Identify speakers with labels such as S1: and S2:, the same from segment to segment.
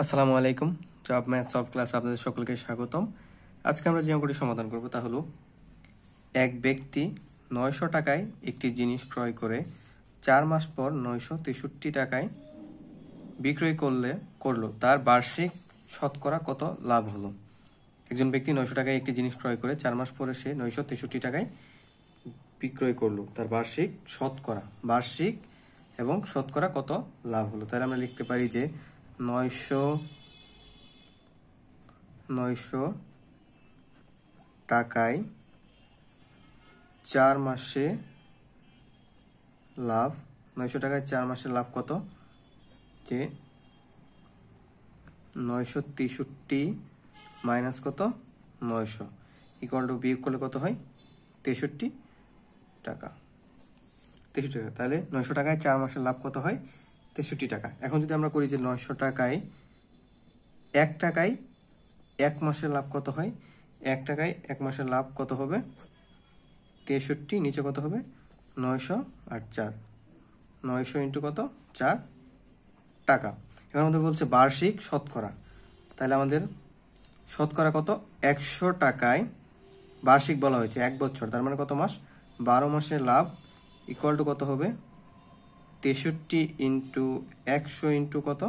S1: আসসালামু আলাইকুম job math soft class আপনাদের সকলকে স্বাগতম আজকে আমরা যে অঙ্কটি সমাধান করব তা হলো এক ব্যক্তি নয়শো টাকায় একটি জিনিস ক্রয় করে চার মাস পর নয়শো তেষট্টি টাকায় বিক্রয় করলে করলো তার বার্ষিক শতকরা কত লাভ হলো একজন ব্যক্তি নয়শো টাকায় একটি জিনিস ক্রয় করে চার মাস পরে সে নয়শো তেষট্টি টাকায় বিক্রয় করলো তার বার্ষিক শতকরা বার্ষিক এবং শতকরা কত লাভ হলো তাহলে আমরা লিখতে পারি যে নয়শো নয়শো টাকায় চার মাসে লাভ নয়শো টাকায় চার মাসে লাভ কত যে নয়শো তেষট্টি মাইনাস কত নয়শো ইকুয়াল টু বিয়োগ করলে কত হয় তেষট্টি টাকা তেষট্টি টাকা তাহলে নয়শো টাকায় চার মাসে লাভ কত হয় তেষট্টি টাকা এখন যদি আমরা করি যে নয়শো টাকায় এক টাকায় এক মাসের লাভ কত হয় এক টাকায় এক মাসের লাভ কত হবে তেষট্টি নিচে কত হবে নয়শো আর চার নয়শো ইন্টু কত চার টাকা এবার আমাদের বলছে বার্ষিক শতকরা তাহলে আমাদের শতকরা কত একশো টাকায় বার্ষিক বলা হয়েছে এক বছর তার মানে কত মাস বারো মাসের লাভ ইকুয়াল টু কত হবে তেষট্টি ইন্টু একশো ইন্টু কত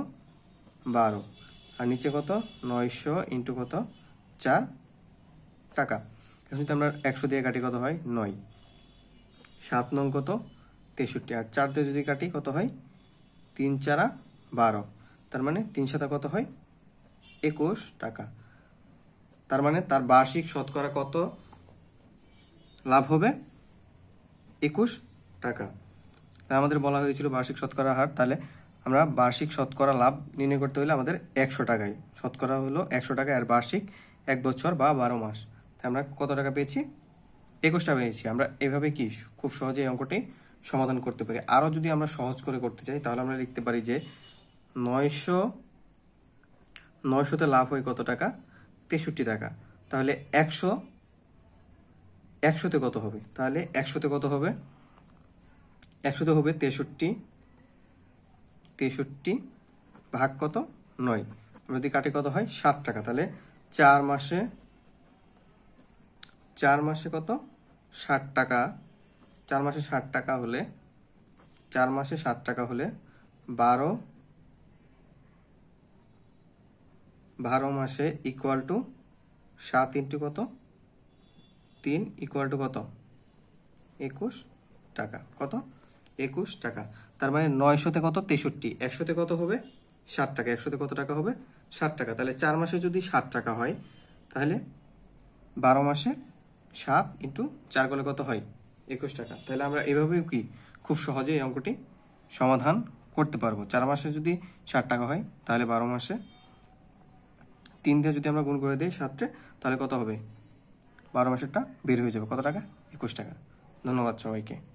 S1: বারো আর নিচে কত নয়শো ইন্টু কত চার টাকা এখন যদি আমরা একশো দিয়ে কাটি কত হয় নয় সাত নং কত তেষট্টি আর চার দিয়ে যদি কাটি কত হয় তিন চারা বারো তার মানে তিন সাতা কত হয় একুশ টাকা তার মানে তার বার্ষিক শতকরা কত লাভ হবে একুশ টাকা তাই আমাদের বলা হয়েছিল বার্ষিক শতকরা হার তাহলে আমরা বার্ষিক শতকরা লাভ নির্ণয় করতে হলে আমাদের একশো টাকায় শতকরা হলো একশো টাকা আর বার্ষিক এক বছর বা বারো মাস তাই আমরা কত টাকা পেয়েছি একুশটা পেয়েছি আমরা এভাবে কি খুব সহজে এই অঙ্কটি সমাধান করতে পারি আরও যদি আমরা সহজ করে করতে চাই তাহলে আমরা লিখতে পারি যে নয়শো নয়শোতে লাভ হয় কত টাকা তেষট্টি টাকা তাহলে একশো একশোতে কত হবে তাহলে একশোতে কত হবে একশোতে হবে তেষট্টি তেষট্টি ভাগ কত নয় যদি কাটে কত হয় সাত টাকা তাহলে চার মাসে চার মাসে কত ষাট টাকা চার মাসে ষাট টাকা হলে চার মাসে ষাট টাকা হলে বারো বারো মাসে ইকুয়াল টু সাত ইন্টু কত তিন ইকুয়াল টু কত একুশ টাকা কত একুশ টাকা তার মানে নয়শোতে কত তেষট্টি একশোতে কত হবে ষাট টাকা একশোতে কত টাকা হবে ষাট টাকা তাহলে চার মাসে যদি ষাট টাকা হয় তাহলে বারো মাসে সাত ইন্টু চার গলে কত হয় একুশ টাকা তাহলে আমরা এভাবে কি খুব সহজে এই অঙ্কটি সমাধান করতে পারবো চার মাসে যদি ষাট টাকা হয় তাহলে বারো মাসে তিন দিয়ে যদি আমরা গুণ করে দিই সাতটে তাহলে কত হবে বারো মাসেরটা বের হয়ে যাবে কত টাকা একুশ টাকা ধন্যবাদ সবাইকে